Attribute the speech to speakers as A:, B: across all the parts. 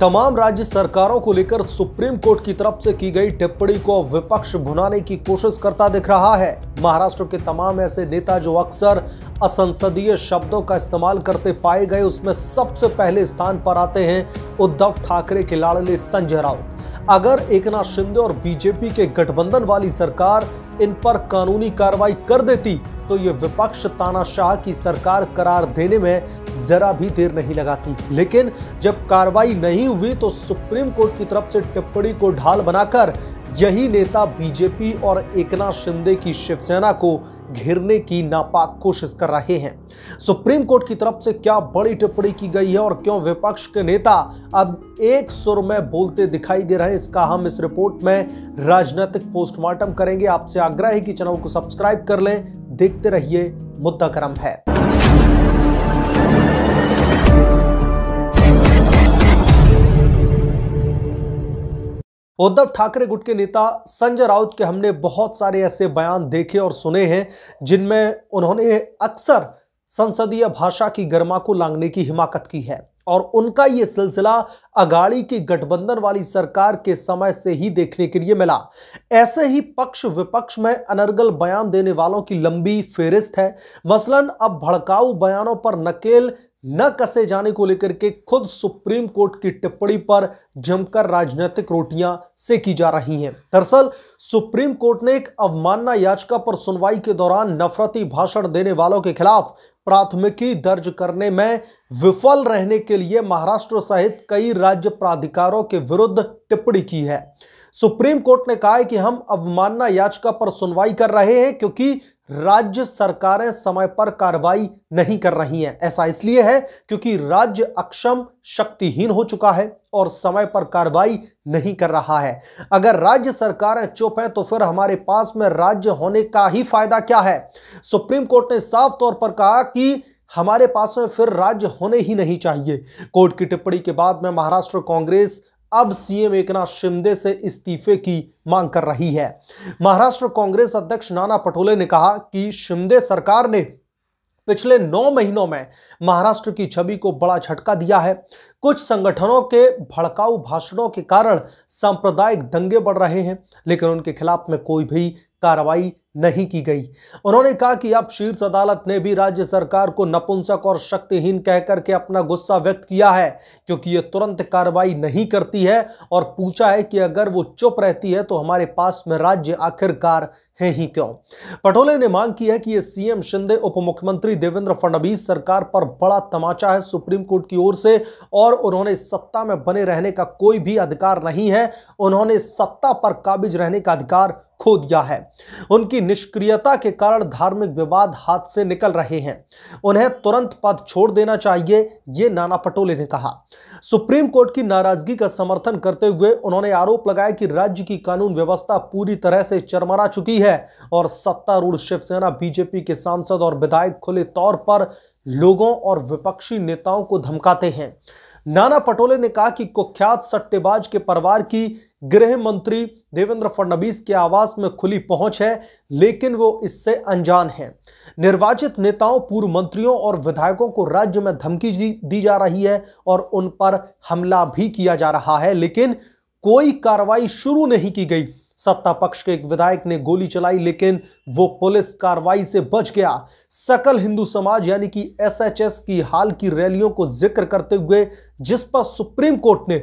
A: तमाम राज्य सरकारों को लेकर सुप्रीम कोर्ट की तरफ से की गई टिप्पणी को विपक्ष भुनाने की कोशिश करता दिख रहा है महाराष्ट्र के तमाम ऐसे नेता जो अक्सर असंसदीय शब्दों का इस्तेमाल करते पाए गए उसमें सबसे पहले स्थान पर आते हैं उद्धव ठाकरे के लाड़ले संजय राउत अगर एकनाथ शिंदे और बीजेपी के गठबंधन वाली सरकार इन पर कानूनी कार्रवाई कर देती तो ये विपक्ष तानाशाह की सरकार करार देने में जरा भी देर नहीं लगाती लेकिन जब कार्रवाई नहीं हुई तो सुप्रीम कोर्ट की तरफ से टिप्पणी को ढाल बनाकर यही नेता बीजेपी और एकनाथ शिंदे की शिवसेना को घेरने की नापाक कोशिश कर रहे हैं सुप्रीम कोर्ट की तरफ से क्या बड़ी टिप्पणी की गई है और क्यों विपक्ष के नेता अब एक सुर में बोलते दिखाई दे रहे हैं इसका हम इस रिपोर्ट में राजनीतिक पोस्टमार्टम करेंगे आपसे आग्रह है कि चैनल को सब्सक्राइब कर लें देखते रहिए मुद्दा गर्म है उद्धव ठाकरे गुट के नेता संजय राउत के हमने बहुत सारे ऐसे बयान देखे और सुने हैं जिनमें उन्होंने अक्सर संसदीय भाषा की गरमा को लांगने की हिमाकत की है और उनका ये सिलसिला अगाड़ी की गठबंधन वाली सरकार के समय से ही देखने के लिए मिला ऐसे ही पक्ष विपक्ष में अनर्गल बयान देने वालों की लंबी फेरिस्त है मसलन अब भड़काऊ बयानों पर नकेल न कसे जाने को लेकर के खुद सुप्रीम कोर्ट की टिप्पणी पर जमकर राजनीतिक रोटियां से की जा रही हैं दरअसल सुप्रीम कोर्ट ने एक अवमानना याचिका पर सुनवाई के दौरान नफरती भाषण देने वालों के खिलाफ प्राथमिकी दर्ज करने में विफल रहने के लिए महाराष्ट्र सहित कई राज्य प्राधिकारों के विरुद्ध टिप्पणी की है सुप्रीम कोर्ट ने कहा है कि हम अवमानना याचिका पर सुनवाई कर रहे हैं क्योंकि राज्य सरकारें समय पर कार्रवाई नहीं कर रही हैं ऐसा इसलिए है क्योंकि राज्य अक्षम शक्तिहीन हो चुका है और समय पर कार्रवाई नहीं कर रहा है अगर राज्य सरकारें चुप हैं तो फिर हमारे पास में राज्य होने का ही फायदा क्या है सुप्रीम कोर्ट ने साफ तौर पर कहा कि हमारे पास में फिर राज्य होने ही नहीं चाहिए कोर्ट की टिप्पणी के बाद में महाराष्ट्र कांग्रेस अब सीएम एकनाथ शिंदे से इस्तीफे की मांग कर रही है महाराष्ट्र कांग्रेस अध्यक्ष नाना पटोले ने कहा कि शिंदे सरकार ने पिछले नौ महीनों में महाराष्ट्र की छवि को बड़ा झटका दिया है कुछ संगठनों के भड़काऊ भाषणों के कारण सांप्रदायिक दंगे बढ़ रहे हैं लेकिन उनके खिलाफ में कोई भी कार्रवाई नहीं की गई उन्होंने कहा कि अब शीर्ष अदालत ने भी राज्य सरकार को नपुंसक और शक्तिहीन कहकर के अपना गुस्सा व्यक्त किया है क्योंकि ये तुरंत कार्रवाई नहीं करती है और पूछा है कि अगर वो चुप रहती है तो हमारे पास में राज्य आखिरकार है ही क्यों पटोले ने मांग की है कि ये सीएम शिंदे उप मुख्यमंत्री देवेंद्र फडणवीस सरकार पर बड़ा तमाचा है सुप्रीम कोर्ट की ओर से और उन्होंने सत्ता में बने रहने का कोई भी अधिकार नहीं है उन्होंने सत्ता पर काबिज रहने का अधिकार खो दिया है उनकी निष्क्रियता के कारण धार्मिक विवाद हाथ से निकल रहे हैं उन्हें तुरंत पद छोड़ देना चाहिए ये नाना पटोले ने कहा सुप्रीम कोर्ट की नाराजगी का समर्थन करते हुए उन्होंने आरोप लगाया कि राज्य की कानून व्यवस्था पूरी तरह से चरमरा चुकी है और सत्तारूढ़ शिवसेना बीजेपी के सांसद और विधायक खुले तौर पर लोगों और विपक्षी नेताओं को धमकाते हैं नाना पटोले ने कहा कि कुख्यात सट्टेबाज के परिवार की गृह मंत्री देवेंद्र फडणवीस के आवास में खुली पहुंच है लेकिन वो इससे अनजान हैं निर्वाचित नेताओं पूर्व मंत्रियों और विधायकों को राज्य में धमकी दी जा रही है और उन पर हमला भी किया जा रहा है लेकिन कोई कार्रवाई शुरू नहीं की गई सत्ता पक्ष के एक विधायक ने गोली चलाई लेकिन वो पुलिस कार्रवाई से बच गया सकल हिंदू समाज यानी कि एसएचएस की हाल की रैलियों को जिक्र करते हुए जिस पर सुप्रीम कोर्ट ने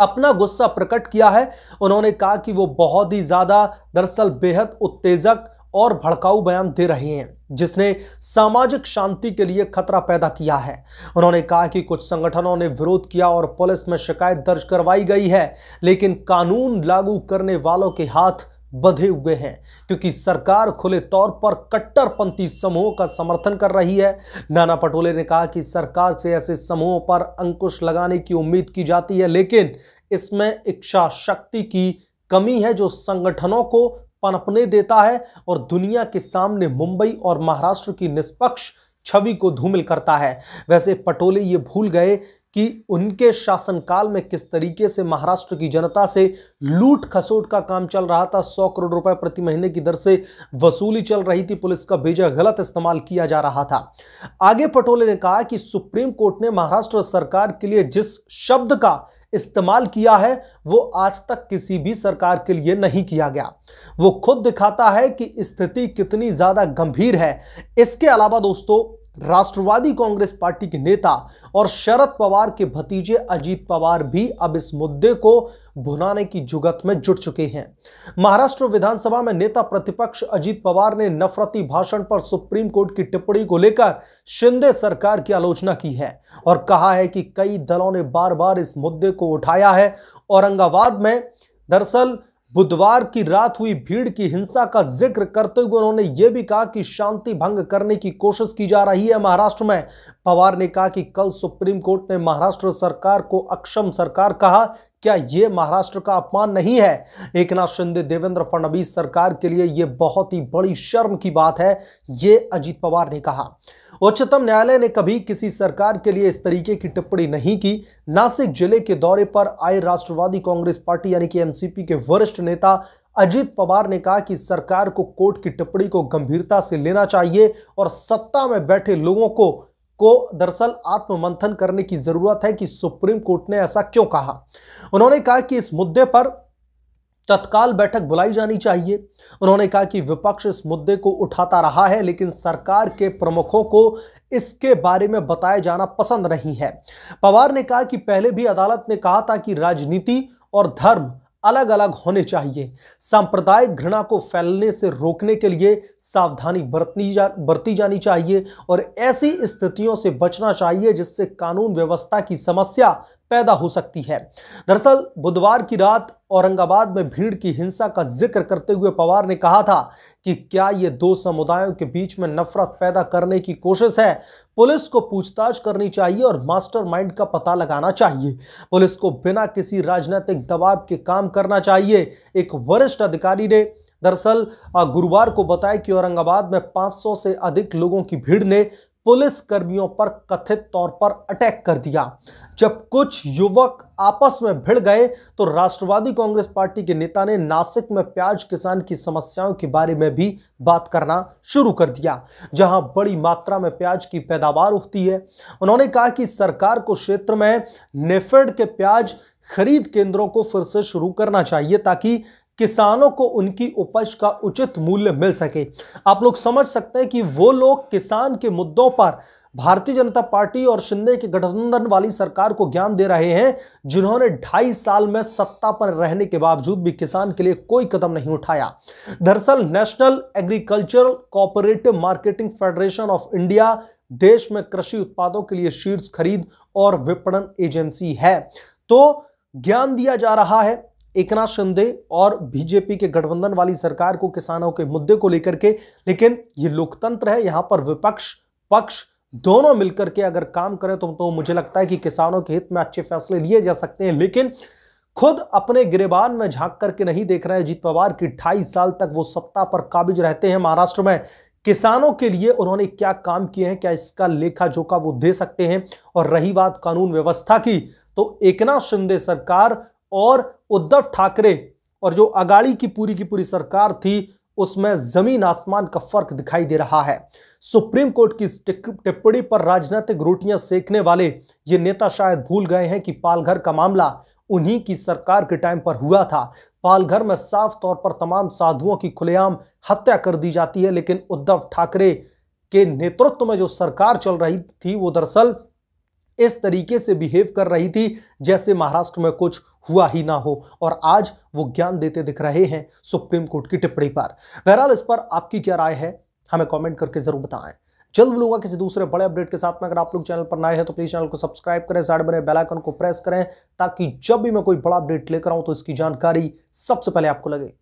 A: अपना गुस्सा प्रकट किया है उन्होंने कहा कि वो बहुत ही ज्यादा दरअसल बेहद उत्तेजक और भड़काऊ बयान दे रहे हैं जिसने सामाजिक शांति के लिए खतरा पैदा किया है उन्होंने कहा कि कुछ संगठनों ने विरोध किया और पुलिस में शिकायत दर्ज करवाई गई है लेकिन कानून लागू करने वालों के हाथ बंधे हुए हैं क्योंकि सरकार खुले तौर पर कट्टरपंथी समूहों का समर्थन कर रही है नाना पटोले ने कहा कि सरकार से ऐसे समूहों पर अंकुश लगाने की उम्मीद की जाती है लेकिन इसमें इच्छा शक्ति की कमी है जो संगठनों को पनपने देता है और दुनिया के सामने मुंबई और महाराष्ट्र की निष्पक्ष छवि को धूमिल करता है वैसे पटोले ये भूल गए कि उनके शासनकाल में किस तरीके से महाराष्ट्र की जनता से लूट खसोट का काम चल रहा था सौ करोड़ रुपए प्रति महीने की दर से वसूली चल रही थी पुलिस का बेजा गलत इस्तेमाल किया जा रहा था आगे पटोले ने कहा कि सुप्रीम कोर्ट ने महाराष्ट्र सरकार के लिए जिस शब्द का इस्तेमाल किया है वो आज तक किसी भी सरकार के लिए नहीं किया गया वो खुद दिखाता है कि स्थिति कितनी ज़्यादा गंभीर है इसके अलावा दोस्तों राष्ट्रवादी कांग्रेस पार्टी के नेता और शरद पवार के भतीजे अजीत पवार भी अब इस मुद्दे को भुनाने की जुगत में जुट चुके हैं महाराष्ट्र विधानसभा में नेता प्रतिपक्ष अजीत पवार ने नफरती भाषण पर सुप्रीम कोर्ट की टिप्पणी को लेकर शिंदे सरकार की आलोचना की है और कहा है कि कई दलों ने बार बार इस मुद्दे को उठाया है औरंगाबाद में दरअसल बुधवार की रात हुई भीड़ की हिंसा का जिक्र करते हुए उन्होंने ये भी कहा कि शांति भंग करने की कोशिश की जा रही है महाराष्ट्र में पवार ने कहा कि कल सुप्रीम कोर्ट ने महाराष्ट्र सरकार को अक्षम सरकार कहा क्या ये महाराष्ट्र का अपमान नहीं है एक नाथ शिंदे देवेंद्र फडणवीस सरकार के लिए ये बहुत ही बड़ी शर्म की बात है ये अजीत पवार ने कहा उच्चतम न्यायालय ने कभी किसी सरकार के लिए इस तरीके की टिप्पणी नहीं की नासिक जिले के दौरे पर आए राष्ट्रवादी कांग्रेस पार्टी यानी कि एमसीपी के वरिष्ठ नेता अजीत पवार ने कहा कि सरकार को कोर्ट की टिप्पणी को गंभीरता से लेना चाहिए और सत्ता में बैठे लोगों को को दरअसल आत्ममंथन करने की जरूरत है कि सुप्रीम कोर्ट ने ऐसा क्यों कहा उन्होंने कहा कि इस मुद्दे पर तत्काल बैठक बुलाई जानी चाहिए उन्होंने कहा कि विपक्ष इस मुद्दे को उठाता रहा है लेकिन सरकार के प्रमुखों को इसके बारे में बताया जाना पसंद नहीं है पवार ने कहा कि पहले भी अदालत ने कहा था कि राजनीति और धर्म अलग अलग होने चाहिए सांप्रदायिक घृणा को फैलने से रोकने के लिए सावधानी बरतनी जा बरती जानी चाहिए और ऐसी स्थितियों से बचना चाहिए जिससे कानून व्यवस्था की समस्या पैदा हो सकती है दरअसल बुधवार की रात औरंगाबाद में भीड़ की हिंसा का जिक्र करते हुए पवार ने कहा था कि क्या ये दो समुदायों के बीच में नफरत पैदा करने की कोशिश है पुलिस को पूछताछ करनी चाहिए और मास्टरमाइंड का पता लगाना चाहिए पुलिस को बिना किसी राजनीतिक दबाव के काम करना चाहिए एक वरिष्ठ अधिकारी ने दरअसल गुरुवार को बताया कि औरंगाबाद में 500 से अधिक लोगों की भीड़ ने पुलिस कर्मियों पर कथित तौर पर अटैक कर दिया जब कुछ युवक आपस में भिड़ गए तो राष्ट्रवादी कांग्रेस पार्टी के नेता ने नासिक में प्याज किसान की समस्याओं के बारे में भी बात करना शुरू कर दिया जहां बड़ी मात्रा में प्याज की पैदावार होती है उन्होंने कहा कि सरकार को क्षेत्र में नेफेड के प्याज खरीद केंद्रों को फिर से शुरू करना चाहिए ताकि किसानों को उनकी उपज का उचित मूल्य मिल सके आप लोग समझ सकते हैं कि वो लोग किसान के मुद्दों पर भारतीय जनता पार्टी और शिंदे के गठबंधन वाली सरकार को ज्ञान दे रहे हैं जिन्होंने ढाई साल में सत्ता पर रहने के बावजूद भी किसान के लिए कोई कदम नहीं उठाया दरअसल national agricultural cooperative marketing federation of India देश में कृषि उत्पादों के लिए शीर्ष खरीद और विपणन एजेंसी है तो ज्ञान दिया जा रहा है एकनाथ शिंदे और बीजेपी के गठबंधन वाली सरकार को किसानों के मुद्दे को लेकर के लेकिन ये लोकतंत्र है यहां पर विपक्ष पक्ष दोनों मिलकर के अगर काम करें तो, तो मुझे लगता है कि किसानों के हित में अच्छे फैसले लिए जा सकते हैं लेकिन खुद अपने गिरेबान में झांक करके नहीं देख रहे अजीत पवार की ढाई साल तक वो सत्ता पर काबिज रहते हैं महाराष्ट्र में किसानों के लिए उन्होंने क्या काम किए हैं क्या इसका लेखा जोखा वो दे सकते हैं और रही बात कानून व्यवस्था की तो एकनाथ शिंदे सरकार और उद्धव ठाकरे और जो अगाड़ी की पूरी की पूरी सरकार थी उसमें जमीन आसमान का फर्क दिखाई दे रहा है सुप्रीम कोर्ट की टिप्पणी पर राजनीतिक रोटियां सेकने वाले ये नेता शायद भूल गए हैं कि पालघर का मामला उन्हीं की सरकार के टाइम पर हुआ था पालघर में साफ तौर पर तमाम साधुओं की खुलेआम हत्या कर दी जाती है लेकिन उद्धव ठाकरे के नेतृत्व में जो सरकार चल रही थी वो दरअसल इस तरीके से बिहेव कर रही थी जैसे महाराष्ट्र में कुछ हुआ ही ना हो और आज वो ज्ञान देते दिख रहे हैं सुप्रीम कोर्ट की टिप्पणी पर बहरहाल इस पर आपकी क्या राय है हमें कमेंट करके जरूर बताएं जल्द मिलूंगा किसी दूसरे बड़े अपडेट के साथ में अगर आप लोग चैनल पर नए हैं तो प्लीज चैनल को सब्सक्राइब करें साइड बने बेलाइकन को प्रेस करें ताकि जब भी मैं कोई बड़ा अपडेट लेकर आऊं तो इसकी जानकारी सबसे पहले आपको लगे